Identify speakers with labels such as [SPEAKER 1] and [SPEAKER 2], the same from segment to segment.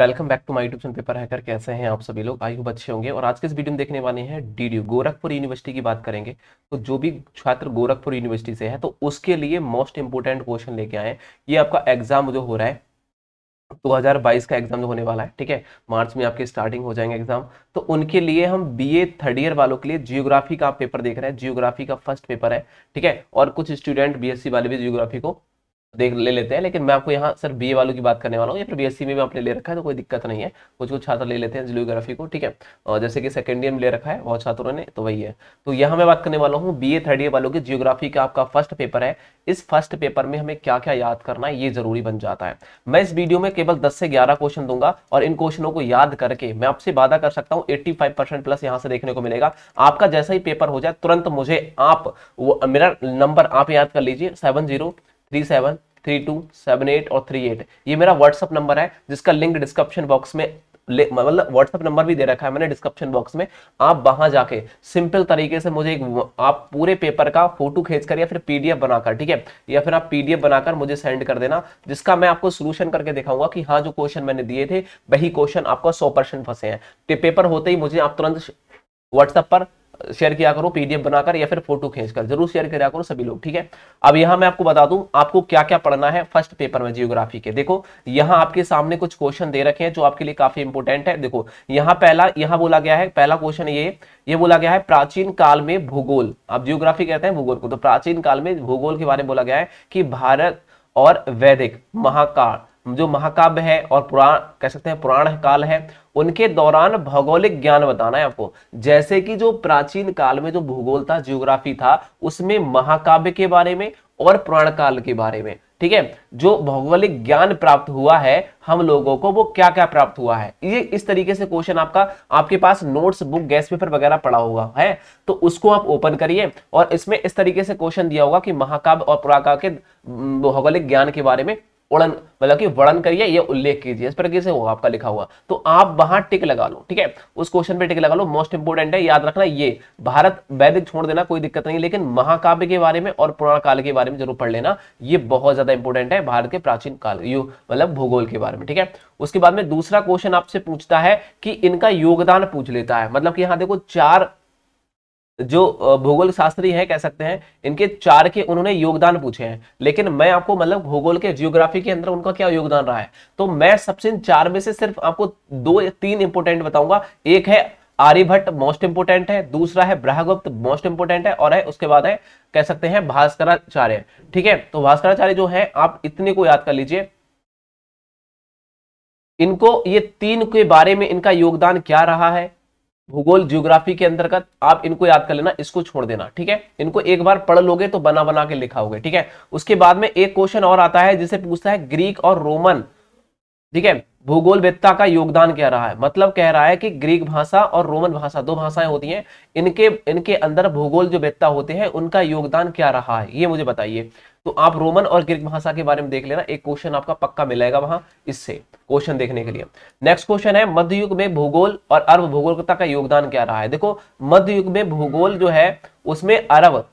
[SPEAKER 1] welcome back to my YouTube channel paper hacker कैसे हैं आप सभी लोग आई हूँ अच्छे होंगे और आज के इस वीडियो में देखने वाले हैं डीडीयू गोरखपुर यूनिवर्सिटी की बात करेंगे तो जो भी छात्र गोरखपुर यूनिवर्सिटी से है तो उसके लिए मोस्ट इंपोर्टेंट क्वेश्चन लेके आए ये आपका एग्जाम जो हो रहा है 2022 का एग्जाम जो होने वाला है ठीक है मार्च में आपके स्टार्टिंग हो जाएंगे एग्जाम तो उनके लिए हम बीए थर्ड ईयर वालों के लिए जियोग्राफी का आप पेपर देख रहे हैं जियोग्राफी का फर्स्ट पेपर है ठीक है और कुछ स्टूडेंट बीएससी वाले भी जियोग्राफी को देख ले लेते हैं लेकिन मैं आपको यहाँ सर बीए वालों की बात करने वाला हूँ या फिर बीएससी में भी आपने ले रखा है तो कोई दिक्कत नहीं है कुछ कुछ छात्र ले लेते हैं जियोग्राफी को ठीक है और जैसे कि सेकंड ईयर में ले रखा है बहुत छात्रों ने तो वही है तो यहाँ मैं बात करने वाला हूँ बी थर्ड ईयर वालों की जियोग्राफी का आपका फर्स्ट पेपर है इस फर्स्ट पेपर में हमें क्या क्या याद करना है ये जरूरी बन जाता है मैं इस वीडियो में केवल दस से ग्यारह क्वेश्चन दूंगा और इन क्वेश्चनों को याद करके मैं आपसे वादा कर सकता हूँ एट्टी प्लस यहाँ से देखने को मिलेगा आपका जैसा ही पेपर हो जाए तुरंत मुझे आप मेरा नंबर आप याद कर लीजिए seven three seven three two seven eight और थ्री एट ये मेरा व्हाट्सअप नंबर है जिसका लिंक डिस्क्रिप्शन बॉक्स में मतलब व्हाट्सअप नंबर भी दे रखा है मैंने डिस्क्रिप्शन बॉक्स में आप वहां जाके सिंपल तरीके से मुझे एक आप पूरे पेपर का फोटो खींचकर या फिर पीडीएफ बनाकर ठीक है या फिर आप पीडीएफ बनाकर मुझे सेंड कर देना जिसका मैं आपको सोल्यूशन करके दिखाऊंगा कि हाँ जो क्वेश्चन मैंने दिए थे वही क्वेश्चन आपका सौ परसेंट फंसे हैं पेपर होते ही मुझे आप तुरंत व्हाट्सएप पर शेयर किया करो पीडीएफ बनाकर या फिर फोटो खींचकर जरूर शेयर किया करो सभी लोग ठीक है अब यहां मैं आपको बता दूं आपको क्या क्या पढ़ना है फर्स्ट पेपर में जियोग्राफी के देखो यहां आपके सामने कुछ क्वेश्चन दे रखे हैं जो आपके लिए काफी इंपोर्टेंट है देखो यहाँ पहला यहां बोला गया है पहला क्वेश्चन ये ये बोला गया है प्राचीन काल में भूगोल आप जियोग्राफी कहते हैं भूगोल को तो प्राचीन काल में भूगोल के बारे में बोला गया है कि भारत और वैदिक महाकाल जो महाकाव्य है और पुराण कह सकते हैं पुराण काल है उनके दौरान भौगोलिक ज्ञान बताना है आपको जैसे कि जो प्राचीन काल में जो भूगोल था जियोग्राफी था उसमें महाकाव्य के बारे में और पुराण काल के बारे में ठीक है जो भौगोलिक ज्ञान प्राप्त हुआ है हम लोगों को वो क्या क्या प्राप्त हुआ है ये इस तरीके से क्वेश्चन आपका आपके पास नोट्स बुक गैस पेपर वगैरह पड़ा हुआ है तो उसको आप ओपन करिए और इसमें इस तरीके से क्वेश्चन दिया होगा कि महाकाव्य और पुराकाव्य के भौगोलिक ज्ञान के बारे में उड़न मतलब कि वर्णन करिए ये उल्लेख कीजिए इस प्रकार से होगा आपका लिखा हुआ तो आप वहां टिक लगा लो ठीक है उस क्वेश्चन पे टिक लगा लो मोस्ट इंपोर्टेंट है याद रखना ये भारत वैदिक छोड़ देना कोई दिक्कत नहीं लेकिन महाकाव्य के बारे में और पुराण काल के बारे में जरूर पढ़ लेना ये बहुत ज्यादा इंपोर्टेंट है भारत के प्राचीन काल मतलब भूगोल के बारे में ठीक है उसके बाद में दूसरा क्वेश्चन आपसे पूछता है कि इनका योगदान पूछ लेता है मतलब कि यहां देखो चार जो भूगोल शास्त्री हैं कह सकते हैं इनके चार के उन्होंने योगदान पूछे हैं लेकिन मैं आपको मतलब भूगोल के जियोग्राफी के अंदर उनका क्या योगदान रहा है तो मैं सबसे इन चार में से सिर्फ आपको दो तीन इंपोर्टेंट बताऊंगा एक है आर्यभट्ट मोस्ट इंपोर्टेंट है दूसरा है ब्रहगुप्त मोस्ट इंपोर्टेंट है और है उसके बाद है कह सकते हैं भास्कराचार्य ठीक है तो भास्कराचार्य जो है आप इतने को याद कर लीजिए इनको ये तीन के बारे में इनका योगदान क्या रहा है भूगोल जियोग्राफी के अंतर्गत आप इनको याद कर लेना इसको छोड़ देना ठीक है इनको एक बार पढ़ लोगे तो बना बना के लिखा होगा ठीक है उसके बाद में एक क्वेश्चन और आता है जिसे पूछता है ग्रीक और रोमन ठीक है भूगोल वेत्ता का योगदान क्या रहा है मतलब कह रहा है कि ग्रीक भाषा और रोमन भाषा दो भाषाएं होती हैं इनके इनके अंदर भूगोल जो वेत्ता होते हैं उनका योगदान क्या रहा है ये मुझे बताइए तो आप रोमन और ग्रीक भाषा के बारे में देख लेना एक क्वेश्चन आपका पक्का मिलेगा वहां इससे क्वेश्चन देखने के लिए नेक्स्ट क्वेश्चन है मध्य युग में भूगोल और अरब भूगोलता का योगदान क्या रहा है देखो मध्य युग में भूगोल जो है उसमें अरब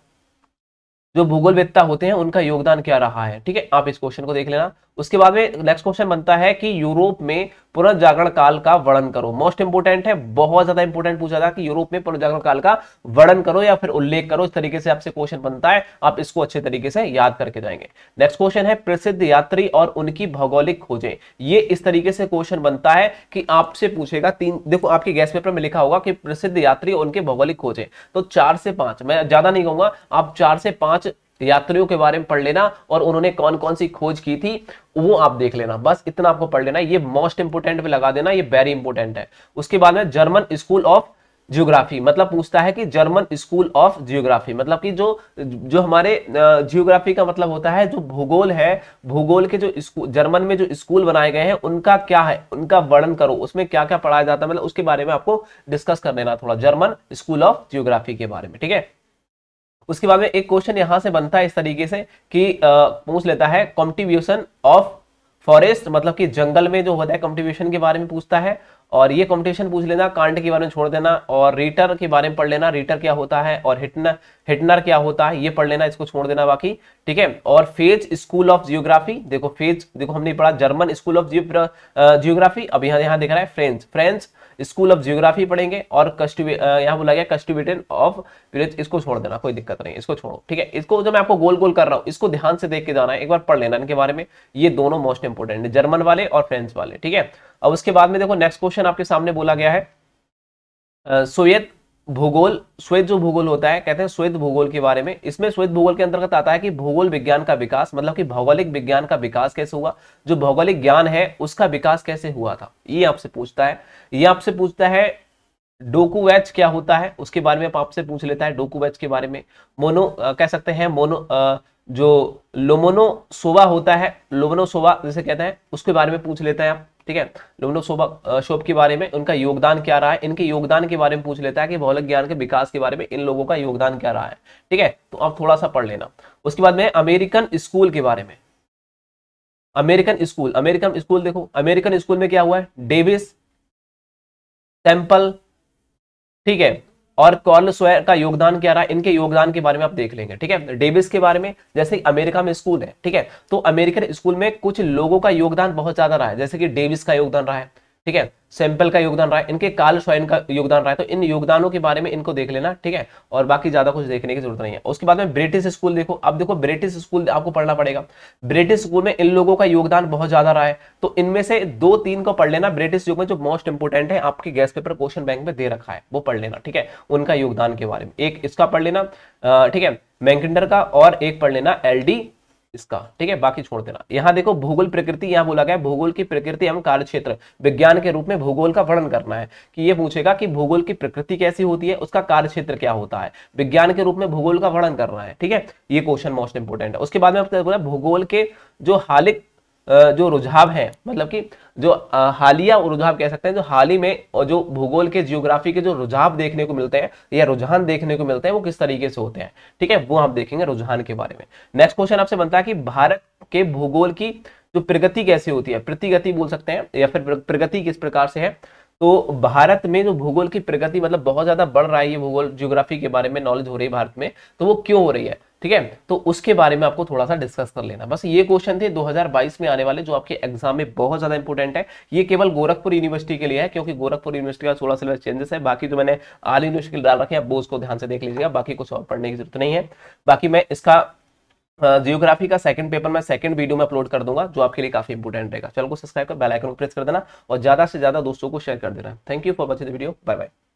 [SPEAKER 1] जो भूगोल वेत्ता होते हैं उनका योगदान क्या रहा है ठीक है आप इस क्वेश्चन को देख लेना उसके बाद में नेक्स्ट क्वेश्चन बनता है कि यूरोप में पुनर्जागरण काल का वर्णन करो मोस्ट इंपोर्टेंट है बहुत ज्यादा इंपोर्टेंट पूछा था कि यूरोप में पुनर्जागरण काल का वर्णन करो या फिर उल्लेख करो इस तरीके से आपसे क्वेश्चन बनता है आप इसको अच्छे तरीके से याद करके जाएंगे नेक्स्ट क्वेश्चन है प्रसिद्ध यात्री और उनकी भौगोलिक खोजें ये इस तरीके से क्वेश्चन बनता है कि आपसे पूछेगा तीन देखो आपके गैस पेपर में लिखा होगा कि प्रसिद्ध यात्री और उनके भौगोलिक खोजें तो चार से पांच मैं ज्यादा नहीं कहूंगा आप चार से पांच यात्रियों के बारे में पढ़ लेना और उन्होंने कौन कौन सी खोज की थी वो आप देख लेना बस इतना आपको पढ़ लेना ये मोस्ट इंपोर्टेंट भी लगा देना ये वेरी इंपोर्टेंट है उसके बाद में जर्मन स्कूल ऑफ जियोग्राफी मतलब पूछता है कि जर्मन स्कूल ऑफ जियोग्राफी मतलब कि जो जो हमारे जियोग्राफी का मतलब होता है जो भूगोल है भूगोल के जो स्कूल जर्मन में जो स्कूल बनाए गए हैं उनका क्या है उनका वर्णन करो उसमें क्या क्या पढ़ाया जाता है मतलब उसके बारे में आपको डिस्कस कर लेना थोड़ा जर्मन स्कूल ऑफ जियोग्राफी के बारे में ठीक है उसके बाद में एक क्वेश्चन यहां से बनता है इस तरीके से कि पूछ लेता है कॉन्ट्रीब्यूशन ऑफ फॉरेस्ट मतलब कि जंगल में जो होता है कॉन्ट्रीब्यूशन के बारे में पूछता है और ये कॉम्पिटिशन पूछ लेना कांड के बारे में छोड़ देना और रीटर के बारे में पढ़ लेना रीटर क्या होता है और हिटनर हिटनर क्या होता है ये पढ़ लेना इसको छोड़ देना बाकी ठीक है और फेज स्कूल ऑफ जियोग्राफी देखो फेज देखो हमने पढ़ा जर्मन स्कूल ऑफ जियोग्राफी अब यहाँ यहाँ देख रहा है French French school of geography पढ़ेंगे और कस्टिवे यहाँ बोला गया कस्टुबेटन ऑफ विलेज इसको छोड़ देना कोई दिक्कत नहीं इसको छोड़ो ठीक है इसको जो मैं आपको गोल गोल कर रहा हूँ इसको ध्यान से देख के जाना है एक बार पढ़ लेना इनके बारे में ये दोनों मोस्ट इंपोर्टेंट है जर्मन वाले और फ्रेंच वाले ठीक है अब उसके बाद में देखो नेक्स्ट क्वेश्चन आपके सामने बोला गया है सोवियत भूगोल श्वेत जो भूगोल होता है कहते हैं श्वेत भूगोल के बारे में इसमें श्वेत भूगोल के अंतर्गत आता है कि भूगोल विज्ञान का विकास मतलब कि भौगोलिक विज्ञान का विकास कैसे हुआ जो भौगोलिक ज्ञान है उसका विकास कैसे हुआ था ये आपसे पूछता है ये आपसे पूछता है डोकू वैच क्या होता है उसके बारे में आपसे पूछ लेता है डोकू वैच के बारे में मोनो आ, कह सकते हैं मोनो आ, जो सोवा होता है लोमोनो सोवा जिसे कहते हैं उसके बारे में पूछ लेता है आप ठीक है लोमडो शोभ के बारे में उनका योगदान क्या रहा है इनके योगदान के बारे में पूछ लेता है कि भौलिक ज्ञान के विकास के बारे में इन लोगों का योगदान क्या रहा है ठीक है तो आप थोड़ा सा पढ़ लेना उसके बाद में अमेरिकन स्कूल के बारे में अमेरिकन स्कूल अमेरिकन स्कूल देखो अमेरिकन स्कूल में क्या हुआ है डेविस टेम्पल ठीक है और कॉर्न स्वयर का योगदान क्या रहा इनके योगदान के बारे में आप देख लेंगे ठीक है डेविस के बारे में जैसे अमेरिका में स्कूल है ठीक है तो अमेरिकन स्कूल में कुछ लोगों का योगदान बहुत ज्यादा रहा है जैसे कि डेविस का योगदान रहा है ठीक है सैंपल का योगदान रहा है इनके काल स्वयं का योगदान रहा है तो इन योगदानों के बारे में इनको देख लेना ठीक है और बाकी ज्यादा कुछ देखने की जरूरत नहीं है उसके बाद में ब्रिटिश स्कूल देखो अब देखो ब्रिटिश स्कूल आपको पढ़ना पड़ेगा ब्रिटिश स्कूल में इन लोगों का योगदान बहुत ज्यादा रहा है तो इनमें से दो तीन को पढ़ लेना ब्रिटिश युग में जो मोस्ट इंपोर्टेंट है आपके गैस पेपर क्वेश्चन बैंक में दे रखा है वो पढ़ लेना ठीक है उनका योगदान के बारे में एक इसका पढ़ लेना ठीक है मैंकिंडर का और एक पढ़ लेना एल डी इसका ठीक है बाकी छोड़ देना यहाँ देखो भूगोल प्रकृति यहाँ बोला गया भूगोल की प्रकृति एवं कार्य क्षेत्र विज्ञान के रूप में भूगोल का वर्णन करना है कि ये पूछेगा कि भूगोल की प्रकृति कैसी होती है उसका कार्य क्षेत्र क्या होता है विज्ञान के रूप में भूगोल का वर्णन करना है ठीक है ये क्वेश्चन मोस्ट इंपोर्टेंट है उसके बाद में बोला भूगोल के जो हालिक जो रुझाव है मतलब कि जो हालिया रुझाव कह सकते हैं जो हाल ही में और जो भूगोल के जियोग्राफी के जो रुझाव देखने को मिलते हैं या रुझान देखने को मिलते हैं वो किस तरीके से होते हैं ठीक है वो आप देखेंगे रुझान के बारे में नेक्स्ट क्वेश्चन आपसे बनता है कि भारत के भूगोल की जो प्रगति कैसे होती है प्रतिगति बोल सकते हैं या फिर प्रगति किस प्रकार से है तो भारत में जो भूगोल की प्रगति मतलब बहुत ज्यादा बढ़ रहा है ये भूगोल जियोग्राफी के बारे में नॉलेज हो रही है भारत में तो वो क्यों हो रही है ठीक है तो उसके बारे में आपको थोड़ा सा डिस्कस कर लेना बस ये क्वेश्चन थे 2022 में आने वाले जो आपके एग्जाम में बहुत ज्यादा इंपॉर्टेंट है ये केवल गोरखपुर यूनिवर्सिटी के लिए है क्योंकि गोरखपुर यूनिवर्सिटी का थोड़ा सिलेबस चेंजेस है बाकी जो तो मैंने आल यूनिवर्सिटी के डाल रखे हैं आप उसको को ध्यान से देख लीजिएगा बाकी कुछ और पढ़ने की जरूरत नहीं है बाकी मैं इसका जियोग्राफी का सेकंड पेपर मैं सेकंड वीडियो में अपलोड कर दूंगा जो आपके लिए काफी इंपॉर्टेंट रहेगा चलो सब्सक्राइब कर बेल आइकन को प्रेस कर देना और ज्यादा से ज्यादा दोस्तों को शेयर कर देना thank you for watching the video bye bye